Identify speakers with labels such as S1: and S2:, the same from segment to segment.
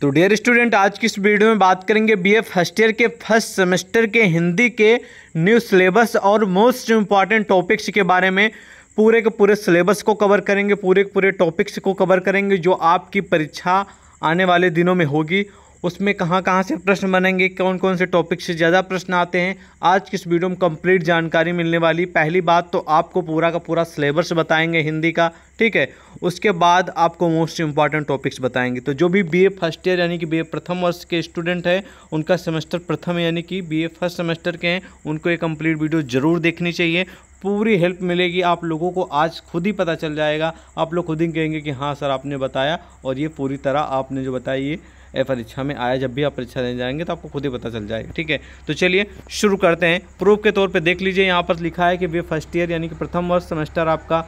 S1: तो dear student आज की इस वीडियो में बात करेंगे बी ए फर्स्ट ईयर के फर्स्ट सेमेस्टर के हिंदी के न्यू सिलेबस और मोस्ट इम्पॉर्टेंट टॉपिक्स के बारे में पूरे के पूरे सिलेबस को कवर करेंगे पूरे के पूरे टॉपिक्स को कवर करेंगे जो आपकी परीक्षा आने वाले दिनों में होगी उसमें कहाँ कहाँ से प्रश्न बनेंगे कौन कौन से टॉपिक से ज़्यादा प्रश्न आते हैं आज की इस वीडियो में कंप्लीट जानकारी मिलने वाली पहली बात तो आपको पूरा का पूरा सिलेबस बताएंगे हिंदी का ठीक है उसके बाद आपको मोस्ट इंपॉर्टेंट टॉपिक्स बताएंगे तो जो भी बीए फर्स्ट ईयर यानी कि बीए प्रथम वर्ष के स्टूडेंट हैं उनका सेमेस्टर प्रथम यानी कि बीए फर्स्ट सेमेस्टर के हैं उनको ये कंप्लीट वीडियो ज़रूर देखनी चाहिए पूरी हेल्प मिलेगी आप लोगों को आज खुद ही पता चल जाएगा आप लोग खुद ही कहेंगे कि हाँ सर आपने बताया और ये पूरी तरह आपने जो बताया ये परीक्षा में आया जब भी आप परीक्षा देने जाएंगे तो आपको खुद ही पता चल जाएगा ठीक है तो चलिए शुरू करते हैं प्रूफ के तौर पे देख लीजिए यहाँ पर लिखा है कि वे फर्स्ट ईयर यानी कि प्रथम वर्ष सेमेस्टर आपका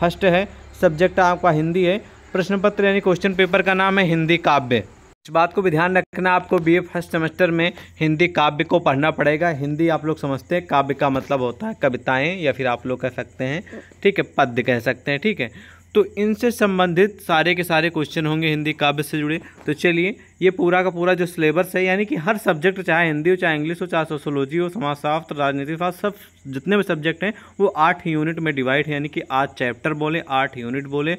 S1: फर्स्ट है सब्जेक्ट आपका हिंदी है प्रश्न पत्र यानी क्वेश्चन पेपर का नाम है हिंदी काव्य इस बात को भी ध्यान रखना आपको बीए फर्स्ट सेमेस्टर में हिंदी काव्य को पढ़ना पड़ेगा हिंदी आप लोग समझते हैं काव्य का मतलब होता है कविताएं या फिर आप लोग कह सकते हैं ठीक है पद्य कह सकते हैं ठीक है तो इनसे संबंधित सारे के सारे क्वेश्चन होंगे हिंदी काव्य से जुड़े तो चलिए ये पूरा का पूरा जो सिलेबस है यानी कि हर सब्जेक्ट चाहे हिंदी हो चाहे इंग्लिश हो चाहे सोशोलॉजी हो समाजशास्त्र राजनीति शास्त्र सब जितने भी सब्जेक्ट हैं वो आठ यूनिट में डिवाइड है यानी कि आठ चैप्टर बोले आठ यूनिट बोले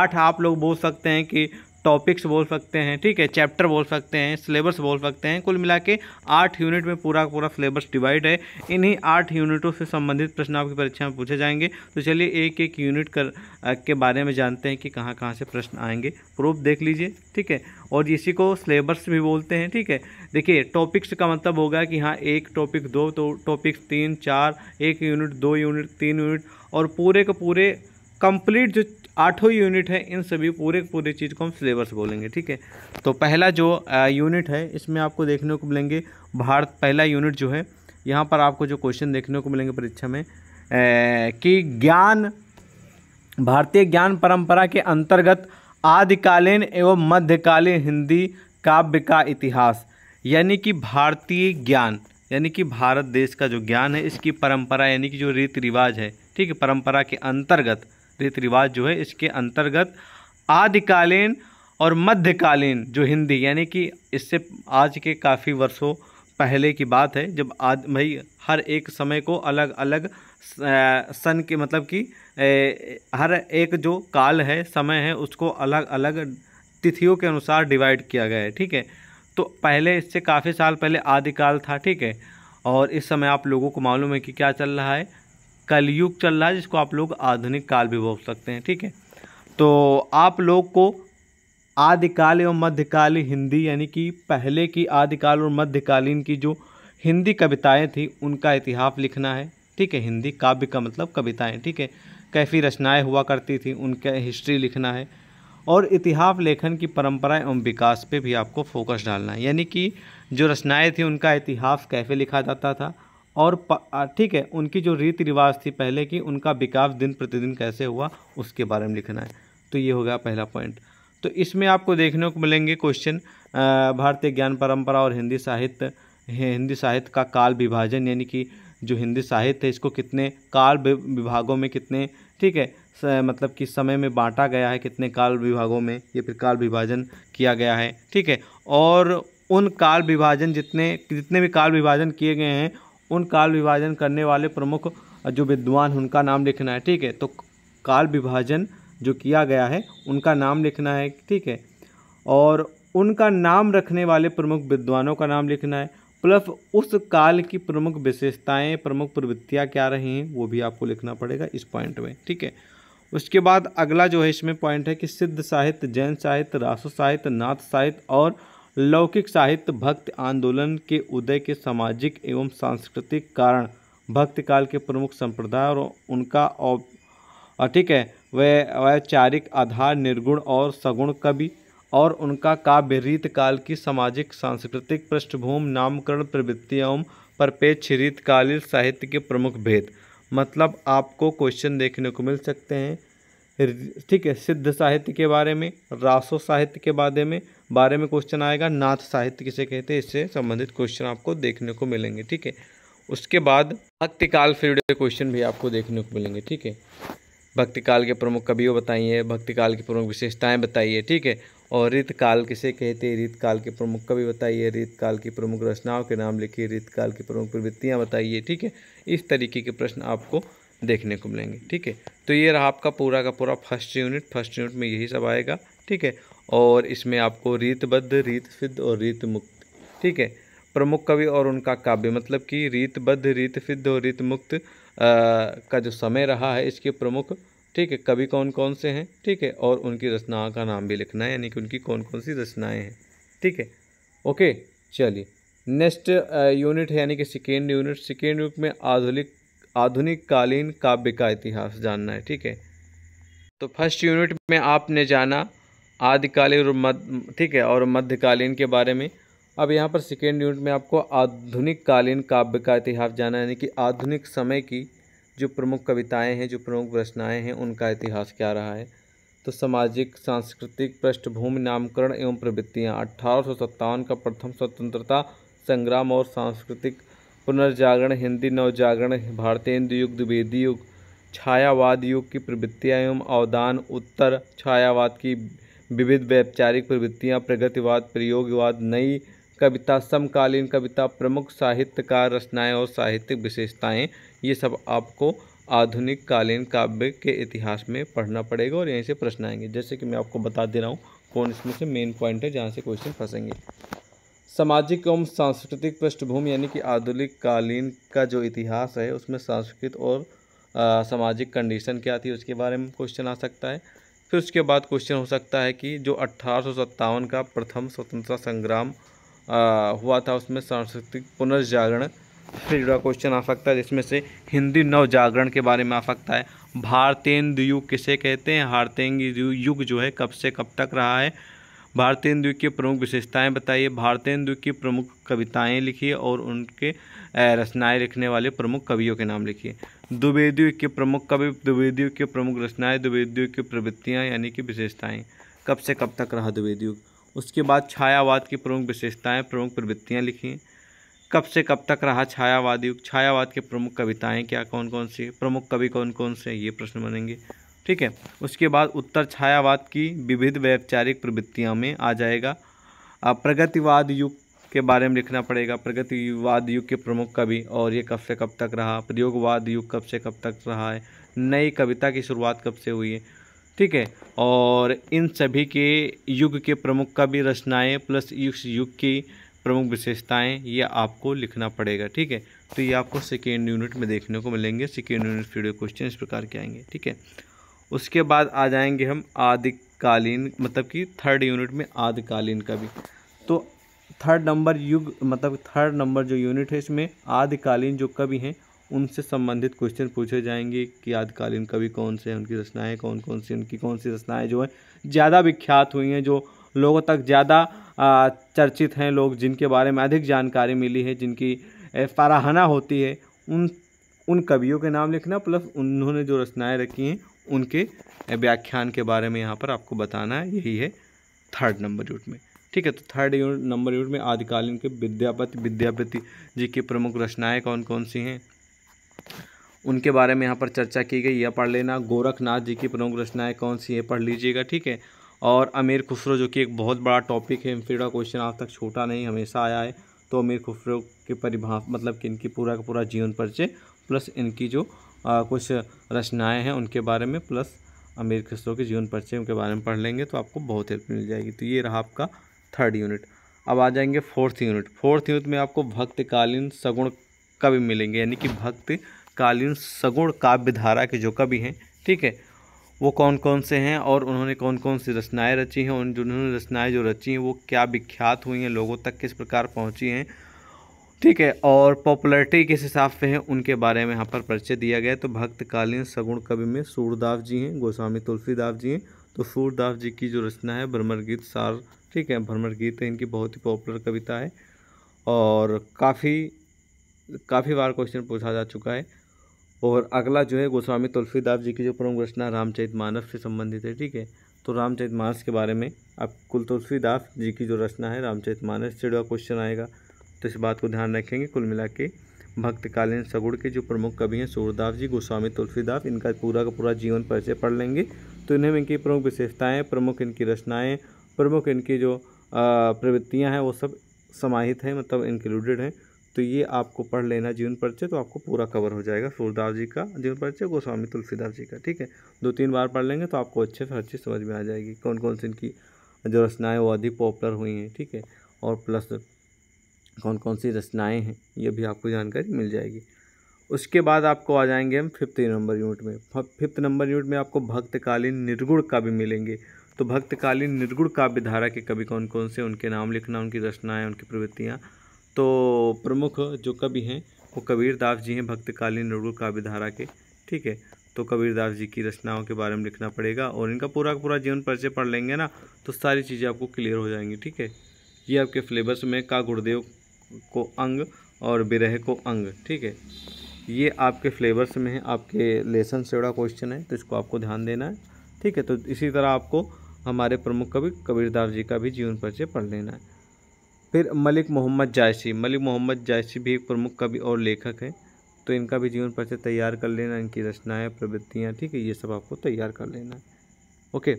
S1: आठ आप लोग बोल सकते हैं कि टॉपिक्स बोल सकते हैं ठीक है चैप्टर बोल सकते हैं सिलेबस बोल सकते हैं कुल मिला के आठ यूनिट में पूरा पूरा सिलेबस डिवाइड है इन्हीं आठ यूनिटों से संबंधित प्रश्न आपकी परीक्षा में पूछे जाएंगे तो चलिए एक एक यूनिट कर के बारे में जानते हैं कि कहाँ कहाँ से प्रश्न आएंगे प्रूफ देख लीजिए ठीक है और इसी को सिलेबस भी बोलते हैं ठीक है देखिए टॉपिक्स का मतलब होगा कि हाँ एक टॉपिक दो तो टॉपिक्स तीन चार एक यूनिट दो यूनिट तीन यूनिट और पूरे के पूरे कंप्लीट जो आठों यूनिट है इन सभी पूरे पूरे चीज़ को हम सिलेबस बोलेंगे ठीक है तो पहला जो यूनिट है इसमें आपको देखने को मिलेंगे भारत पहला यूनिट जो है यहाँ पर आपको जो क्वेश्चन देखने को मिलेंगे परीक्षा में कि ज्ञान भारतीय ज्ञान परंपरा के अंतर्गत आदिकालीन एवं मध्यकालीन हिंदी काव्य का इतिहास यानी कि भारतीय ज्ञान यानी कि भारत देश का जो ज्ञान है इसकी परंपरा यानी कि जो रीति रिवाज है ठीक है परंपरा के अंतर्गत रीति रिवाज जो है इसके अंतर्गत आदिकालीन और मध्यकालीन जो हिंदी यानी कि इससे आज के काफ़ी वर्षों पहले की बात है जब आज भाई हर एक समय को अलग अलग सन के मतलब कि हर एक जो काल है समय है उसको अलग अलग तिथियों के अनुसार डिवाइड किया गया है ठीक है तो पहले इससे काफ़ी साल पहले आदिकाल था ठीक है और इस समय आप लोगों को मालूम है कि क्या चल रहा है कलयुग चल रहा है जिसको आप लोग आधुनिक काल भी बोल सकते हैं ठीक है तो आप लोग को आदिकाल एवं मध्यकाल हिंदी यानी कि पहले की आदिकाल और मध्यकालीन की जो हिंदी कविताएं थी उनका इतिहास लिखना है ठीक है हिंदी काव्य का मतलब कविताएं ठीक है कैफी रचनाएं हुआ करती थी उनका हिस्ट्री लिखना है और इतिहास लेखन की परंपरा एवं विकास पे भी आपको फोकस डालना है यानी कि जो रचनाएँ थी उनका इतिहास कैसे लिखा जाता था और ठीक है उनकी जो रीति रिवाज थी पहले की उनका विकास दिन प्रतिदिन कैसे हुआ उसके बारे में लिखना है तो ये हो गया पहला पॉइंट तो इसमें आपको देखने को मिलेंगे क्वेश्चन भारतीय ज्ञान परम्परा और हिंदी साहित्य हिंदी साहित्य का काल विभाजन यानी कि जो हिंदी साहित्य है इसको कितने काल विभागों में कितने ठीक है मतलब किस समय में बांटा गया है कितने काल विभागों में ये फिर काल विभाजन किया गया है ठीक है और उन काल विभाजन जितने जितने भी काल विभाजन किए गए हैं उन काल विभाजन करने वाले प्रमुख जो विद्वान उनका नाम लिखना है ठीक है तो काल विभाजन जो किया गया है उनका नाम लिखना है ठीक है और उनका नाम रखने वाले प्रमुख विद्वानों का नाम लिखना है प्लस उस काल की प्रमुख विशेषताएं प्रमुख प्रवृत्तियाँ क्या रही हैं वो भी आपको लिखना पड़ेगा इस पॉइंट में ठीक है उसके बाद अगला जो है इसमें पॉइंट है कि सिद्ध साहित्य जैन साहित्य रासो साहित्य नाथ साहित्य और लौकिक साहित्य भक्त आंदोलन के उदय के सामाजिक एवं सांस्कृतिक कारण भक्त काल के प्रमुख संप्रदाय और उनका ठीक है वह वैचारिक आधार निर्गुण और सगुण कवि और उनका काव्य रीत काल की सामाजिक सांस्कृतिक पृष्ठभूमि नामकरण प्रवृत्ति एवं परपेक्ष रीतकालीन साहित्य के प्रमुख भेद मतलब आपको क्वेश्चन देखने को मिल सकते हैं ठीक है सिद्ध साहित्य के बारे में रासो साहित्य के बारे में बारे में क्वेश्चन आएगा नाथ साहित्य किसे कहते हैं इससे संबंधित क्वेश्चन आपको देखने को मिलेंगे ठीक है उसके बाद भक्तिकाल से क्वेश्चन भी आपको देखने को मिलेंगे ठीक है भक्ति काल के प्रमुख कवियों बताइए भक्ति काल की प्रमुख विशेषताएं बताइए ठीक है और रित काल किसे कहते हैं रित काल के प्रमुख कवि बताइए रित काल की प्रमुख रचनाओं के नाम लिखिए रित काल की प्रमुख प्रवृत्तियाँ बताइए ठीक है इस तरीके के प्रश्न आपको देखने को मिलेंगे ठीक है तो ये रहा आपका पूरा का पूरा फर्स्ट यूनिट फर्स्ट यूनिट में यही सब आएगा ठीक है और इसमें आपको रीतबद्ध रीत सिद्ध और रीत मुक्त ठीक है प्रमुख कवि और उनका काव्य मतलब कि रीतबद्ध रीत सिद्ध और रीत मुक्त का जो समय रहा है इसके प्रमुख ठीक है कवि कौन कौन से हैं ठीक है और उनकी रचनाओं का नाम भी लिखना है यानी कि उनकी कौन कौन सी रचनाएं हैं ठीक है ओके चलिए नेक्स्ट यूनिट है यानी कि सेकेंड यूनिट सेकेंड यूनिट में आधुनिक आधुनिक कालीन काव्य का इतिहास जानना है ठीक है तो फर्स्ट यूनिट में आपने जाना आदिकालीन और मध्य ठीक है और मध्यकालीन के बारे में अब यहाँ पर सेकेंड यूनिट में आपको आधुनिक कालीन काव्य का इतिहास जाना यानी कि आधुनिक समय की जो प्रमुख कविताएं हैं जो प्रमुख रचनाएं हैं उनका इतिहास क्या रहा है तो सामाजिक सांस्कृतिक पृष्ठभूमि नामकरण एवं प्रवृत्तियाँ अठारह का प्रथम स्वतंत्रता संग्राम और सांस्कृतिक पुनर्जागरण हिंदी नवजागरण भारतीय हिंदू युग द्विवेदी युग छायावाद युग की प्रवृत्तियाँ एवं अवदान उत्तर छायावाद की विविध वैचारिक प्रवृत्तियाँ प्रगतिवाद प्रयोगवाद नई कविता समकालीन कविता प्रमुख साहित्यकार रचनाएं और साहित्यिक विशेषताएं ये सब आपको आधुनिक कालीन काव्य के इतिहास में पढ़ना पड़ेगा और यहीं से प्रश्न आएंगे जैसे कि मैं आपको बता दे रहा हूँ कौन इसमें से मेन पॉइंट है जहाँ से क्वेश्चन फंसेंगे सामाजिक एवं सांस्कृतिक पृष्ठभूमि यानी कि आधुनिक कालीन का जो इतिहास है उसमें सांस्कृतिक और आ, सामाजिक कंडीशन क्या थी उसके बारे में क्वेश्चन आ सकता है फिर उसके बाद क्वेश्चन हो सकता है कि जो अट्ठारह का प्रथम स्वतंत्रता संग्राम हुआ था उसमें सांस्कृतिक पुनर्जागरण से जुड़ा क्वेश्चन आ सकता है जिसमें से हिंदी नव जागरण के बारे में आ सकता है भारतेंदु युग किसे कहते हैं भारतेंद्र युग जो है कब से कब तक रहा है भारतेंदु की प्रमुख विशेषताएं बताइए भारतेंदु की प्रमुख कविताएं लिखिए और उनके रचनाएं लिखने वाले प्रमुख कवियों के नाम लिखिए द्विवेदी के प्रमुख कवि द्विवेदी के प्रमुख रचनाएं द्विवेदी की प्रवृत्तियाँ यानी कि विशेषताएं कब से कब तक रहा द्विवेदी उसके बाद छायावाद की प्रमुख विशेषताएं प्रमुख प्रवृत्तियां लिखी कब से कब तक रहा छायावाद युग छायावाद के प्रमुख कविताएं क्या कौन कौन सी प्रमुख कवि कौन कौन से ये प्रश्न बनेंगे ठीक है उसके बाद उत्तर छायावाद की विविध वैचारिक प्रवृत्तियाँ में आ जाएगा प्रगतिवाद युग के बारे में लिखना पड़ेगा प्रगतिवाद युग के प्रमुख कवि और ये कब से कब तक रहा प्रयोगवाद युग कब से कब तक रहा है नई कविता की शुरुआत कब से हुई है ठीक है और इन सभी के युग के प्रमुख का भी रचनाएँ प्लस इस युग की प्रमुख विशेषताएं ये आपको लिखना पड़ेगा ठीक है तो ये आपको सेकेंड यूनिट में देखने को मिलेंगे सेकेंड यूनिट वीडियो क्वेश्चन इस प्रकार के आएंगे ठीक है उसके बाद आ जाएंगे हम आदिकालीन मतलब कि थर्ड यूनिट में आदिकालीन का भी तो थर्ड नंबर युग मतलब थर्ड नंबर जो यूनिट है इसमें आदिकालीन जो कवि हैं उनसे संबंधित क्वेश्चन पूछे जाएंगे कि आदिकालीन कवि कौन से हैं उनकी रचनाएं कौन कौन सी उनकी कौन सी रचनाएं जो हैं ज़्यादा विख्यात हुई हैं जो लोगों तक ज़्यादा चर्चित हैं लोग जिनके बारे में अधिक जानकारी मिली है जिनकी सराहना होती है उन उन कवियों के नाम लिखना प्लस उन्होंने जो रचनाएँ रखी हैं उनके व्याख्यान के बारे में यहाँ पर आपको बताना है यही है थर्ड नंबर यूनिट में ठीक है तो थर्ड यूनिट नंबर यूनिट में आदिकालीन के विद्यापति विद्यापति जी की प्रमुख रचनाएं कौन कौन सी हैं उनके बारे में यहाँ पर चर्चा की गई यह पढ़ लेना गोरखनाथ जी की प्रमुख रचनाएँ कौन सी हैं पढ़ लीजिएगा ठीक है और अमीर खुसरो जो कि एक बहुत बड़ा टॉपिक है एमसीक्यू क्वेश्चन आज तक छोटा नहीं हमेशा आया है तो अमीर खुसरो के परिभा मतलब कि इनकी पूरा का पूरा जीवन परिचय प्लस इनकी जो आ, कुछ रचनाएं हैं उनके बारे में प्लस अमीर खुसरो के जीवन परिचय उनके बारे में पढ़ लेंगे तो आपको बहुत हेल्प मिल जाएगी तो ये रहा आपका थर्ड यूनिट अब आ जाएंगे फोर्थ यूनिट फोर्थ यूनिट में आपको भक्तकालीन सगुण कवि मिलेंगे यानी कि भक्त तत्कालीन सगुण काव्य धारा के जो कवि हैं ठीक है वो कौन कौन से हैं और उन्होंने कौन कौन सी रचनाएं रची हैं उन जिन्होंने रचनाएं जो रची हैं वो क्या विख्यात हुई हैं लोगों तक किस प्रकार पहुंची हैं ठीक है और पॉपुलैरिटी किस हिसाब से है उनके बारे में यहाँ पर परिचय दिया गया तो भक्तकालीन सगुण कवि में सूरदास जी हैं गोस्वामी तुलसीदास जी हैं तो सूरदास जी की जो रचना है भ्रमर गीत सार ठीक है भ्रमर गीत इनकी बहुत ही पॉपुलर कविता है और काफ़ी काफ़ी बार क्वेश्चन पूछा जा चुका है और अगला जो है गोस्वामी तुलसीदास जी की जो प्रमुख रचना रामचरित मानस से संबंधित है ठीक है तो रामचरित मानस के बारे में अब कुल तुलसीदास जी की जो रचना है रामचरित मानस से जुड़ा क्वेश्चन आएगा तो इस बात को ध्यान रखेंगे कुल मिला के भक्तकालीन सगुड़ के जो प्रमुख कवि हैं सूरदास जी गोस्वामी तुलसीदास इनका पूरा का पूरा जीवन परिचय पढ़ लेंगे तो इन्हें इनकी प्रमुख विशेषताएँ प्रमुख इनकी रचनाएँ प्रमुख इनकी जो प्रवृत्तियाँ हैं वो सब समाहित हैं मतलब इंक्लूडेड हैं तो ये आपको पढ़ लेना जीवन परिचय तो आपको पूरा कवर हो जाएगा सूरदास जी का जीवन परिचय गोस्वामी तुलसीदास जी का ठीक है दो तीन बार पढ़ लेंगे तो आपको अच्छे से हर चीज़ समझ में आ जाएगी कौन कौन सी इनकी जो रचनाएँ वो अधिक पॉपुलर हुई हैं ठीक है और प्लस कौन कौन सी रचनाएँ हैं ये भी आपको जानकारी मिल जाएगी उसके बाद आपको आ जाएंगे हम फिफ्थ नंबर यूनिट में फिफ्थ नंबर यूनिट में आपको भक्तकालीन निर्गुण का भी मिलेंगे तो भक्तकालीन निर्गुण काव्य धारा के कवि कौन कौन से उनके नाम लिखना उनकी रचनाएं उनकी प्रवृत्तियाँ तो प्रमुख जो कवि हैं वो कबीरदास जी हैं भक्तकालीन काव्य काव्यधारा के ठीक है तो कबीरदास जी की रचनाओं के बारे में लिखना पड़ेगा और इनका पूरा पूरा जीवन परिचय पढ़ लेंगे ना तो सारी चीज़ें आपको क्लियर हो जाएंगी ठीक है ये आपके सिलेबस में का गुरुदेव को अंग और बिरह को अंग ठीक है ये आपके फ्लेवर्स में है आपके लेसन से बड़ा क्वेश्चन है तो इसको आपको ध्यान देना है ठीक है तो इसी तरह आपको हमारे प्रमुख कवि कबीरदास जी का भी जीवन परिचय पढ़ लेना है फिर मलिक मोहम्मद जायसी मलिक मोहम्मद जायसी भी एक प्रमुख कवि और लेखक हैं तो इनका भी जीवन परिचय तैयार कर लेना इनकी रचनाएं प्रवृत्तियाँ ठीक है ये सब आपको तैयार कर लेना है ओके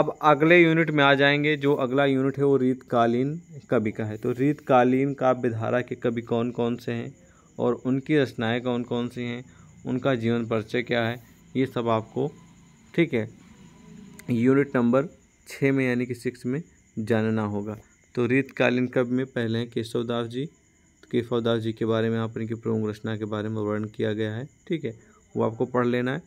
S1: अब अगले यूनिट में आ जाएंगे जो अगला यूनिट है वो रीतकालीन कवि का है तो रीतकालीन काव्यधारा के कवि कौन कौन से हैं और उनकी रचनाएँ कौन कौन सी हैं उनका जीवन परिचय क्या है ये सब आपको ठीक है यूनिट नंबर छः में यानी कि सिक्स में जानना होगा तो रीतकालीन कवि में पहले हैं केशवदास जी तो केशवदास जी के बारे में आप इनकी प्रमुख रचना के बारे में वर्णन किया गया है ठीक है वो आपको पढ़ लेना है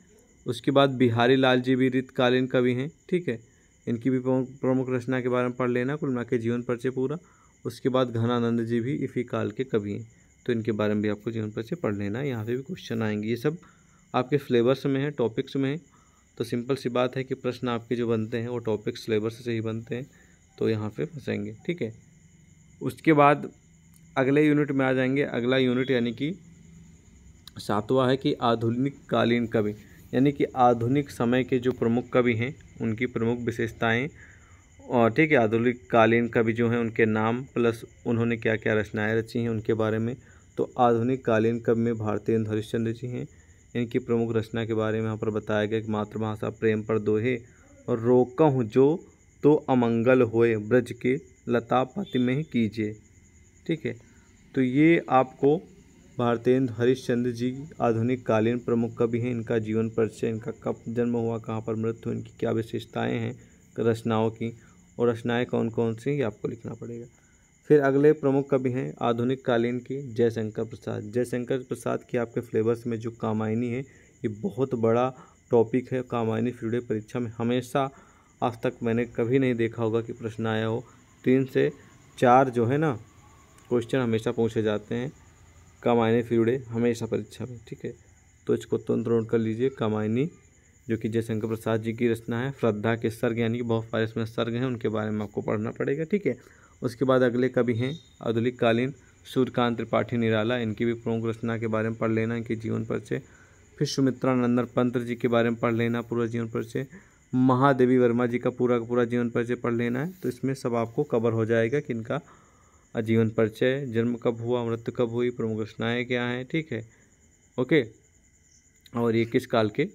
S1: उसके बाद बिहारी लाल जी भी रीतकालीन कवि हैं ठीक है इनकी भी प्रमुख रचना के बारे में पढ़ लेना कुल मिला के जीवन परिचय पूरा उसके बाद घनानंद जी भी इफ़ी काल के कवि हैं तो इनके बारे में भी आपको जीवन परिचय पढ़ लेना है यहाँ पर भी क्वेश्चन आएंगे ये सब आपके फ्लेवर्स में है टॉपिक्स में है तो सिंपल सी बात है कि प्रश्न आपके जो बनते हैं वो टॉपिक्स सिलेबस से ही बनते हैं तो यहाँ पे फंसेंगे ठीक है उसके बाद अगले यूनिट में आ जाएंगे अगला यूनिट यानी कि सातवां है कि आधुनिक कालीन कवि यानी कि आधुनिक समय के जो प्रमुख कवि हैं उनकी प्रमुख विशेषताएँ और ठीक है आधुनिक कालीन कवि जो हैं उनके नाम प्लस उन्होंने क्या क्या रचनाएं रची हैं उनके बारे में तो आधुनिक कालीन कवि में भारतीय हरिश्चंद्र जी हैं इनकी प्रमुख रचना के बारे में यहाँ पर बताया गया कि मातृभाषा प्रेम पर दोहे और रोका हूँ जो तो अमंगल होए ब्रज के लता पति में कीजिए ठीक है तो ये आपको भारतेंद्र हरिश्चंद्र जी आधुनिक कालीन प्रमुख कवि हैं इनका जीवन परिचय इनका कब जन्म हुआ कहाँ पर मृत्यु इनकी क्या विशेषताएं हैं रचनाओं की और रचनाएं कौन कौन सी ये आपको लिखना पड़ेगा फिर अगले प्रमुख कवि हैं आधुनिक कालीन के जयशंकर प्रसाद जयशंकर प्रसाद की आपके फ्लेवर्स में जो कामायनी है ये बहुत बड़ा टॉपिक है कामायनी फ्यूडे परीक्षा में हमेशा आज तक मैंने कभी नहीं देखा होगा कि प्रश्न आया हो तीन से चार जो है ना क्वेश्चन हमेशा पूछे जाते हैं कामायनी फिरुड़े हमेशा परीक्षा में ठीक है तो इसको तुरंत नोट कर लीजिए कमाइनी जो कि जयशंकर प्रसाद जी की रचना है श्रद्धा के सर्ग यानी कि बहुत सारे इसमें सर्ग हैं उनके बारे में आपको पढ़ना पड़ेगा ठीक है उसके बाद अगले कवि हैं आधुनिककालीन सूर्यकांत त्रिपाठी निराला इनकी भी प्रमुख रचना के बारे में पढ़ लेना इनके जीवन परिचय फिर सुमित्रा नंदन पंत जी के बारे में पढ़ लेना पूरा जीवन परिचय महादेवी वर्मा जी का पूरा का पूरा जीवन परिचय पढ़ लेना है तो इसमें सब आपको कवर हो जाएगा कि इनका जीवन परिचय जन्म कब हुआ मृत्यु कब हुई प्रमुख घटनाएँ क्या हैं ठीक है ओके और ये किस काल के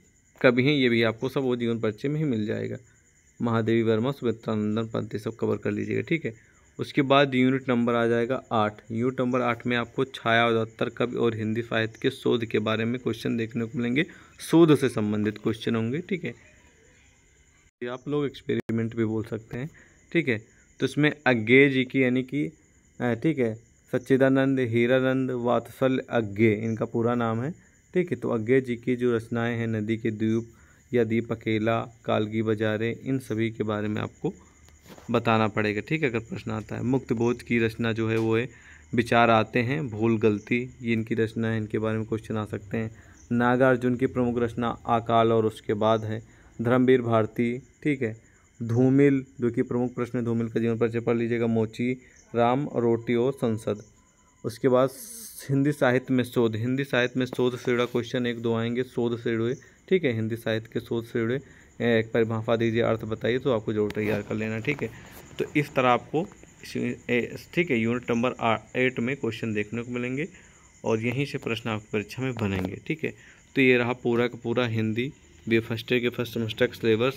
S1: कभी हैं ये भी आपको सब वो जीवन परिचय में ही मिल जाएगा महादेवी वर्मा सुमित्रानंदन पंत सब कवर कर लीजिएगा ठीक है उसके बाद यूनिट नंबर आ जाएगा आठ यूनिट नंबर आठ में आपको छाया उदात्तर कवि और हिंदी साहित्य के शोध के बारे में क्वेश्चन देखने को मिलेंगे शोध से संबंधित क्वेश्चन होंगे ठीक है आप लोग एक्सपेरिमेंट भी बोल सकते हैं ठीक है तो इसमें अज्ञे जी की यानी कि ठीक है सच्चिदानंद हीरानंद वात्सल अज्ञे इनका पूरा नाम है ठीक है तो अज्ञे जी की जो रचनाएं हैं नदी के द्वीप या दीप अकेला कालगी बाजारे इन सभी के बारे में आपको बताना पड़ेगा ठीक है अगर प्रश्न आता है मुक्त बोध की रचना जो है वो है विचार आते हैं भूल गलती ये इनकी रचना है इनके बारे में क्वेश्चन आ सकते हैं नागार्जुन की प्रमुख रचना अकाल और उसके बाद है धर्मवीर भारती ठीक है धूमिल जो कि प्रमुख प्रश्न है धूमिल का जीवन परिचय पढ़ लीजिएगा मोची राम रोटी और संसद उसके बाद हिंदी साहित्य में शोध हिंदी साहित्य में शोध श्रेड़ा क्वेश्चन एक दो आएंगे शोध श्रेड़े ठीक है हिंदी साहित्य के शोध श्रेड़े एक परिभाफा दीजिए अर्थ बताइए तो आपको जरूर तैयार कर लेना ठीक है तो इस तरह आपको ठीक है यूनिट नंबर एट में क्वेश्चन देखने को मिलेंगे और यहीं से प्रश्न आपकी परीक्षा में बनेंगे ठीक है तो ये रहा पूरा का पूरा हिंदी बी फर्स्ट ईयर के फर्स्ट सेमेस्टर का सिलेबस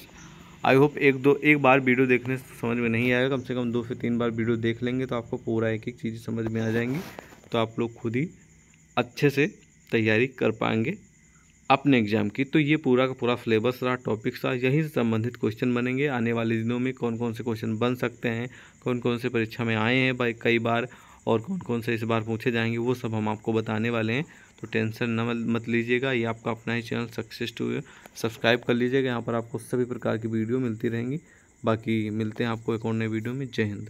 S1: आई होप एक दो एक बार वीडियो देखने से समझ में नहीं आएगा कम से कम दो से तीन बार वीडियो देख लेंगे तो आपको पूरा एक एक चीज़ समझ में आ जाएंगी तो आप लोग खुद ही अच्छे से तैयारी कर पाएंगे अपने एग्ज़ाम की तो ये पूरा का पूरा सिलेबस रहा टॉपिक्स रहा यहीं से संबंधित क्वेश्चन बनेंगे आने वाले दिनों में कौन कौन से क्वेश्चन बन सकते हैं कौन कौन से परीक्षा में आए हैं भाई कई बार और कौन कौन से इस बार पूछे जाएंगे वो सब हम आपको बताने वाले हैं तो टेंशन न मत लीजिएगा ये आपका अपना ही चैनल सक्सेस टू सब्सक्राइब कर लीजिएगा यहाँ पर आपको सभी प्रकार की वीडियो मिलती रहेंगी बाकी मिलते हैं आपको एक और नए वीडियो में जय हिंद